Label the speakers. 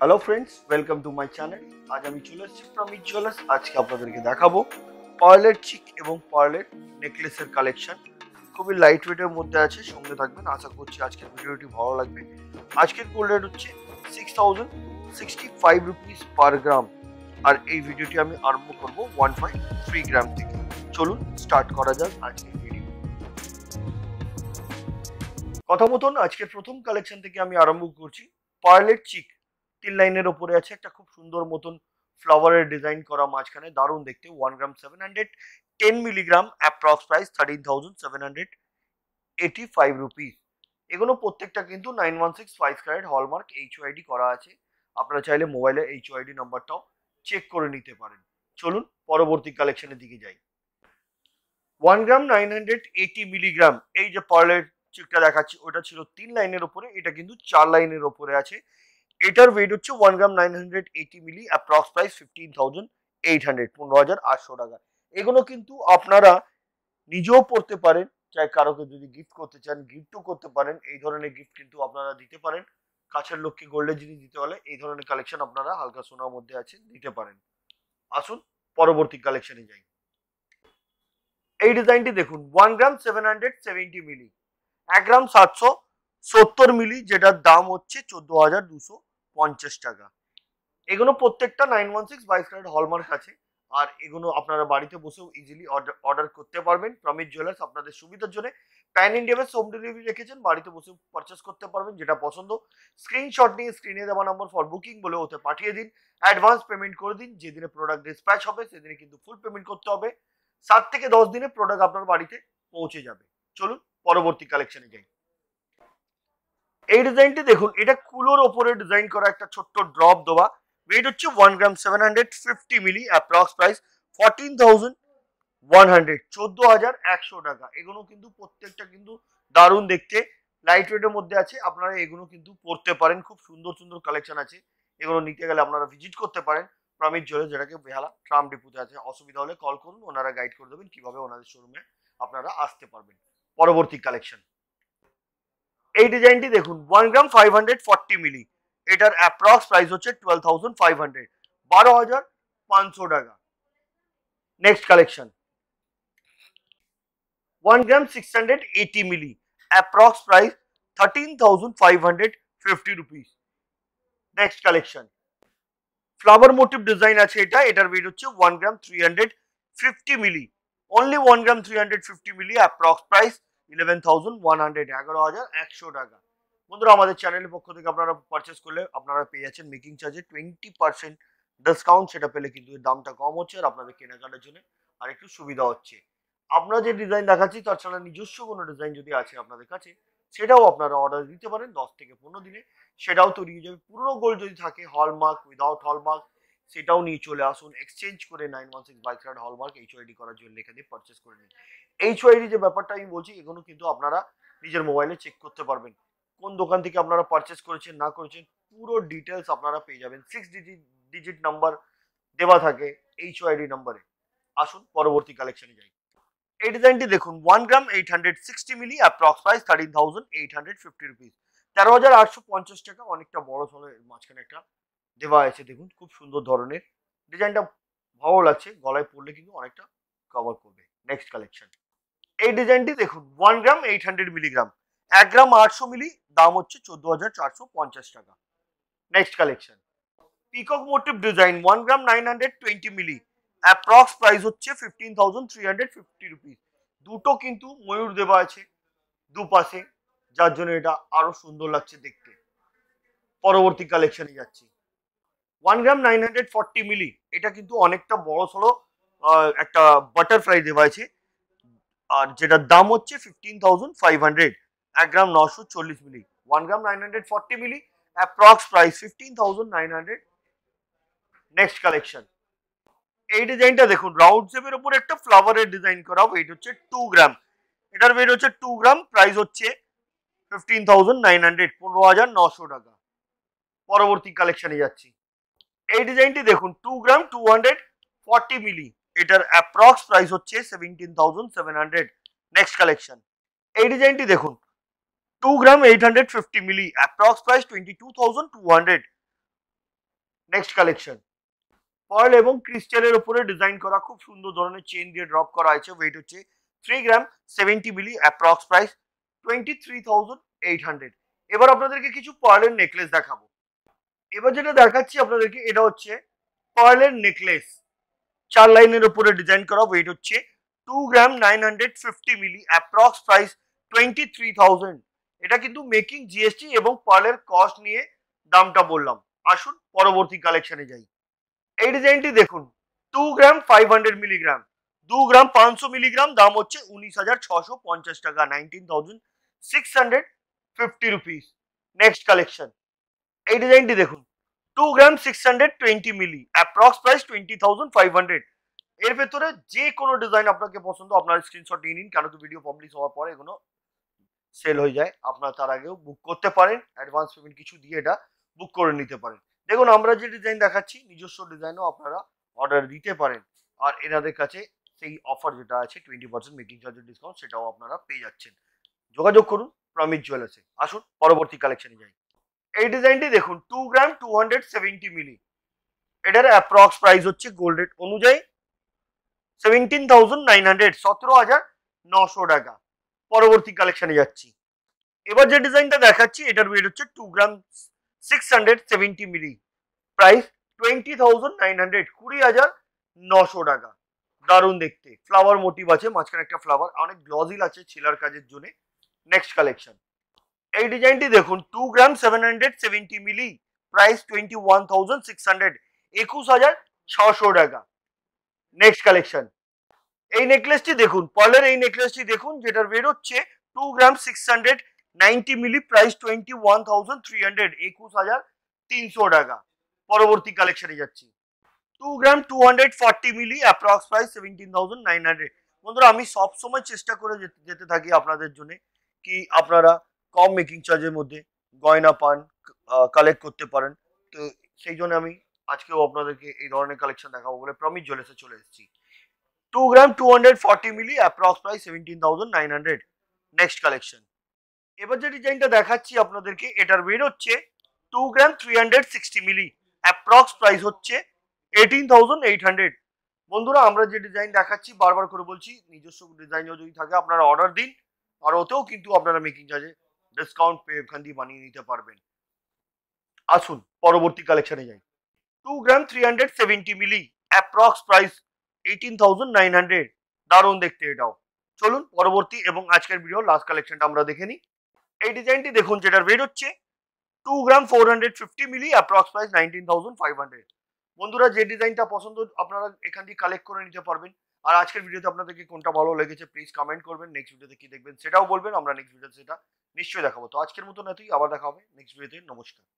Speaker 1: hello friends welcome to my channel আজ আমি চলে এসেছি প্রমিত জুয়েলার্স আজকে আপনাদেরকে দেখাবো পার্লেট চিক এবং পার্লেট নেকলেসের কালেকশন খুবই লাইট ওয়েটের মধ্যে আছে সঙ্গে থাকবেন আশা করছি আজকের ভিডিওটি ভালো লাগবে আজকের গোল্ড রেট হচ্ছে six thousand sixty five rupees per gram আর এই ভিডিওটি আমি আরম্ভ করব ওয়ান পয়েন্ট থ্রি গ্রাম থেকে চলুন স্টার্ট করা যাক আজকে কথা মতন আজকের প্রথম কালেকশন থেকে আমি আরম্ভ করছি পার্লেট চিক তিন লাইনের ওপরে আছে একটা খুব সুন্দর মতন ফ্লাওয়ারের ডিজাইন করা মাঝখানে দারুণ দেখতে one gram seven hundred ten milligram approx price thirteen thousand seven hundred eighty five rupees এগুলো প্রত্যেকটা কিন্তু nine one six five carat hallmark H UID করা আছে আপনারা চাইলে মোবাইলে ওয়াইডি নাম্বারটাও চেক করে নিতে পারেন চলুন পরবর্তী কালেকশনের দিকে যাই one gram nine hundred eighty milligram এই যে পার্লের চিপটা দেখাচ্ছি ওটা ছিল তিন লাইনের ওপরে এটা কিন্তু চার লাইনের ওপরে আছে এটার ওয়েট হচ্ছে one gram nine hundred eighty milli approx price fifteen thousand eight hundred পনেরো হাজার আটশো টাকা এগুলো কিন্তু আপনারা নিজেও পড়তে পারেন চাই কারোকে যদি গিফট করতে চান গিফটও করতে পারেন এই ধরনের গিফট কিন্তু আপনারা দিতে পারেন কাছের লোককে গোল্ডের জিনিস দিতে হলে এই ধরনের কালেকশন আপনারা হালকা সোনার মধ্যে আছে দিতে পারেন আসুন পরবর্তী কালেকশনে যাই এই ডিজাইনটি দেখুন one gram seven hundred seventy milli এক গ্রাম সাতশো সত্তর মিলি যেটার দাম হচ্ছে চোদ্দ হাজার দুশো পঞ্চাশ টাকা এগুলো প্রত্যেকটা নাইন ওয়ান সিক্স বাইশ ক্যারেট হলমার্ক আছে আর এগুলো আপনারা বাড়িতে বসেও ইজিলি অর্ডার করতে পারবেন প্রমিত জুয়েলার্স আপনাদের সুবিধার জন্য প্যান ইন্ডিয়া হোম ডেলিভারি রেখেছেন বাড়িতে বসে পারচেস করতে পারবেন যেটা পছন্দ স্ক্রিনশট নিয়ে স্ক্রিনে দেওয়া নম্বর ফর বুকিং বলে ওতে পাঠিয়ে দিন অ্যাডভান্স পেমেন্ট করে দিন যেদিনে প্রোডাক্ট ডিসপ্যাচ হবে সেদিনে কিন্তু ফুল পেমেন্ট করতে হবে সাত থেকে দশ দিনে প্রোডাক্ট আপনার বাড়িতে পৌঁছে যাবে চলুন পরবর্তী কালেকশনে যাই এই ডিজাইনটি দেখুন এটা কুলোর ওপরে ডিজাইন করা একটা ছোট্ট ড্রপ দেওয়া ওয়েট হচ্ছে one gram seven hundred fifty milli approx price fourteen thousand one hundred চোদ্দ হাজার একশো টাকা এগুলো কিন্তু প্রত্যেকটা কিন্তু দারুণ দেখতে লাইট ওয়েটের মধ্যে আছে আপনারা এগুলো কিন্তু পড়তে পারেন খুব সুন্দর সুন্দর কালেকশন আছে এগুলো নিতে গেলে আপনারা ভিজিট করতে পারেন প্রামিত জোরে যেটাকে বেহালা ট্রাম ডিপুতে আছে অসুবিধা হলে কল করুন ওনারা গাইড করে দেবেন কিভাবে ওনাদের শোরুমে আপনারা আসতে পারবেন পরবর্তী কালেকশন এই ডিজাইনটি দেখুন one gram five hundred forty milli এটার অ্যাপ্রক্স প্রাইস হচ্ছে টুয়েলভ থাউজেন্ড ফাইভ হান্ড্রেড বারো হাজার পাঁচশো টাকা next collection one gram 680 milli approx price 13550 rupees next collection flower motif design আছে এটা এটার ওয়েট হচ্ছে 1 gram 350 milli only 1 gram 350 milli approx price eleven টাকা বন্ধুরা আমাদের চ্যানেলের পক্ষ থেকে আপনারা পারচেস করলে আপনারা পেয়ে যাচ্ছেন মেকিং চার্জে টোয়েন্টি পার্সেন্ট ডিসকাউন্ট সেটা পেলে কিন্তু দামটা কম হচ্ছে আর আপনাদের কেনাকাটার জন্য আর একটু সুবিধা হচ্ছে আমরা যে ডিজাইন দেখাচ্ছি তার ছাড়া নিজস্ব কোনো ডিজাইন যদি আছে আপনাদের কাছে সেটাও আপনারা অর্ডার দিতে পারেন দশ থেকে পনেরো দিনে সেটাও তৈরি হয়ে যাবে পুরনো গোল্ড যদি থাকে হলমার্ক উইদাউট হলমার্ক সেটাও নিয়ে চলে আসুন এক্সচেঞ্জ করে নাইন ওয়ান সিক্স বাইক রাইড হলমার্ক এইচ ওআইডি করার জন্য দিয়ে পারচেস করে নিন এইচওয়াইডি যে ব্যাপারটা আমি বলছি এগুলো কিন্তু আপনারা নিজের মোবাইলে চেক করতে পারবেন কোন দোকান থেকে আপনারা পারচেস করেছেন না করেছেন পুরো ডিটেলস আপনারা পেয়ে যাবেন সিক্স ডিজিট ডিজিট নাম্বার দেওয়া থাকে এইচওয়াইডি নাম্বারে আসুন পরবর্তী কালেকশনে যাই এই ডিজাইনটি দেখুন one gram eight hundred sixty milli approx price thirteen thousand eight hundred fifty rupees তেরো হাজার আটশো পঞ্চাশ টাকা অনেকটা বড় সড়ো মাঝখানে একটা দেওয়া আছে দেখুন খুব সুন্দর ধরনের ডিজাইনটা ভালো লাগছে গলায় পরলে কিন্তু অনেকটা কভার করবে নেক্সট কালেকশন এই ডিজাইনটি দেখুন one gram eight hundred milligram এক গ্রাম আটশো মিলি দাম হচ্ছে চোদ্দ হাজার চারশো পঞ্চাশ টাকা next collection peacock motif design one gram nine hundred twenty milli approx price হচ্ছে fifteen thousand three hundred fifty rupees দুটো কিন্তু ময়ূর দেওয়া আছে দুপাশে যার জন্য এটা আরো সুন্দর লাগছে দেখতে পরবর্তী কালেকশনে যাচ্ছি one gram nine hundred forty milli এটা কিন্তু অনেকটা বড় সড়ো একটা বাটারফ্লাই দেওয়া আছে আর যেটার দাম হচ্ছে ফিফটিন থাউজেন্ড ফাইভ হান্ড্রেড এক গ্রাম নশো চল্লিশ milli one gram nine hundred forty milli approx price fifteen thousand nine hundred next collection এই ডিজাইনটা দেখুন রাউন্ড শেপের উপর একটা ফ্লাওয়ারের ডিজাইন করা ওয়েট হচ্ছে টু গ্রাম এটার ওয়েট হচ্ছে টু গ্রাম প্রাইস হচ্ছে ফিফটিন থাউজেন্ড নাইন হান্ড্রেড পনেরো হাজার নশো টাকা পরবর্তী কালেকশানে যাচ্ছি এই ডিজাইনটি দেখুন two gram two hundred forty milli এটার অ্যাপ্রক্স প্রাইস হচ্ছে seventeen thousand seven hundred next collection এই ডিজাইনটি দেখুন two gram eight hundred fifty milli approx price twenty two thousand two hundred next collection pearl এবং ক্রিস্টালের উপরে ডিজাইন করা খুব সুন্দর ধরনের চেন দিয়ে ড্রপ করা হয়েছে ওয়েট হচ্ছে three gram seventy milli approx price twenty three thousand eight hundred এবার আপনাদেরকে কিছু পার্লের নেকলেস দেখাবো এবার যেটা দেখাচ্ছি আপনাদেরকে এটা হচ্ছে পার্লের নেকলেস চার লাইনের উপরে ডিজাইন করা ওয়েট হচ্ছে two gram nine hundred fifty milli approx price twenty three thousand এটা কিন্তু মেকিং জিএসটি এবং পার্লের কস্ট নিয়ে দামটা বললাম আসুন পরবর্তী কালেকশনে যাই এই ডিজাইনটি দেখুন two gram five hundred milligram দু গ্রাম পাঁচশো মিলিগ্রাম দাম হচ্ছে উনিশ হাজার ছশো পঞ্চাশ টাকা nineteen thousand six hundred fifty rupees next collection এই ডিজাইনটি দেখুন 2 গ্রাম 620 মিলি অ্যাপ্রক্স প্রাইস 20500 এর ভেতরে যে কোনো ডিজাইন আপনাকে পছন্দ আপনার স্ক্রিনশট নিয়ে নিন কেন তো ভিডিও পাবলিশ হওয়ার পরে এগুলো সেল হয়ে যায় আপনারা তার আগেও বুক করতে পারেন অ্যাডভান্স পেমেন্ট কিছু দিয়ে এটা বুক করে নিতে পারেন দেখুন আমরা যে ডিজাইন দেখাচ্ছি নিজস্ব ডিজাইনও আপনারা অর্ডার দিতে পারেন আর এনাদের কাছে সেই অফার যেটা আছে টোয়েন্টি পার্সেন্ট মেকিং চার্জের ডিসকাউন্ট সেটাও আপনারা পেয়ে যাচ্ছেন যোগাযোগ করুন প্রমিত জুয়েলার্সে আসুন পরবর্তী কালেকশনে যাই এই ডিজাইনটি দেখুন two gram two hundred seventy milli এটার অ্যাপ্রক্স প্রাইস হচ্ছে গোল্ড রেট অনুযায়ী সেভেন্টিন থাউজেন্ড নাইন হান্ড্রেড সতেরো হাজার নশো টাকা পরবর্তী কালেকশানে যাচ্ছি এবার যে ডিজাইনটা দেখাচ্ছি এটার ওয়েট হচ্ছে two gram six hundred milli price twenty thousand nine hundred কুড়ি হাজার নশো টাকা দারুণ দেখতে ফ্লাওয়ার মোটিভ আছে মাঝখানে একটা ফ্লাওয়ার অনেক গ্লজিল আছে ছেলার কাজের জন্য নেক্সট কালেকশন এই ডিজাইনটি দেখুন two gram seven hundred seventy milli price twenty one thousand six hundred একুশ হাজার ছশো টাকা নেক্সট কালেকশন এই নেকলেসটি দেখুন পলের এই নেকলেসটি দেখুন যেটার বের হচ্ছে two gram six hundred ninety milli price twenty one thousand three hundred একুশ হাজার তিনশো টাকা পরবর্তী কালেকশনে যাচ্ছি two gram two hundred forty milli approx price seventeen thousand nine hundred বন্ধুরা আমি সবসময় চেষ্টা করে যেতে থাকি আপনাদের জন্য কি আপনারা কম মেকিং চার্জের মধ্যে গয়না পান কালেক্ট করতে পারেন তো সেই জন্য আমি আজকেও আপনাদেরকে এই ধরনের কালেকশন দেখাবো বলে প্রমিত জুয়েলার্সে চলে এসেছি two gram two hundred forty milli approx price seventeen thousand nine hundred next collection এবার যে ডিজাইনটা দেখাচ্ছি আপনাদেরকে এটার বের হচ্ছে two gram three hundred sixty milli approx price হচ্ছে এইটিন থাউজেন্ড এইট হান্ড্রেড বন্ধুরা আমরা যে ডিজাইন দেখাচ্ছি বারবার করে বলছি নিজস্ব ডিজাইনও যদি থাকে আপনারা অর্ডার দিন আর ওতেও কিন্তু আপনারা মেকিং চার্জে ডিসকাউন্ট পেয়ে ওখান দিয়ে বানিয়ে নিতে পারবেন আসুন পরবর্তী কালেকশনে যাই two gram three hundred seventy milli approx price eighteen thousand nine hundred দারুণ দেখতে এটাও চলুন পরবর্তী এবং আজকের ভিডিও লাস্ট কালেকশনটা আমরা দেখে নিই এই ডিজাইনটি দেখুন যেটার ওয়েট হচ্ছে two gram four hundred fifty milli approx price nineteen thousand five hundred বন্ধুরা যে ডিজাইনটা পছন্দ আপনারা এখান থেকে কালেক্ট করে নিতে পারবেন আর আজকের ভিডিওতে আপনাদেরকে কোনটা ভালো লেগেছে প্লিজ কমেন্ট করবেন নেক্সট ভিডিওতে কি দেখবেন সেটাও বলবেন আমরা নেক্সট ভিডিওতে সেটা নিশ্চয়ই দেখাবো তো আজকের মতন এতই আবার দেখা হবে নেক্সট ভিডিওতে নমস্কার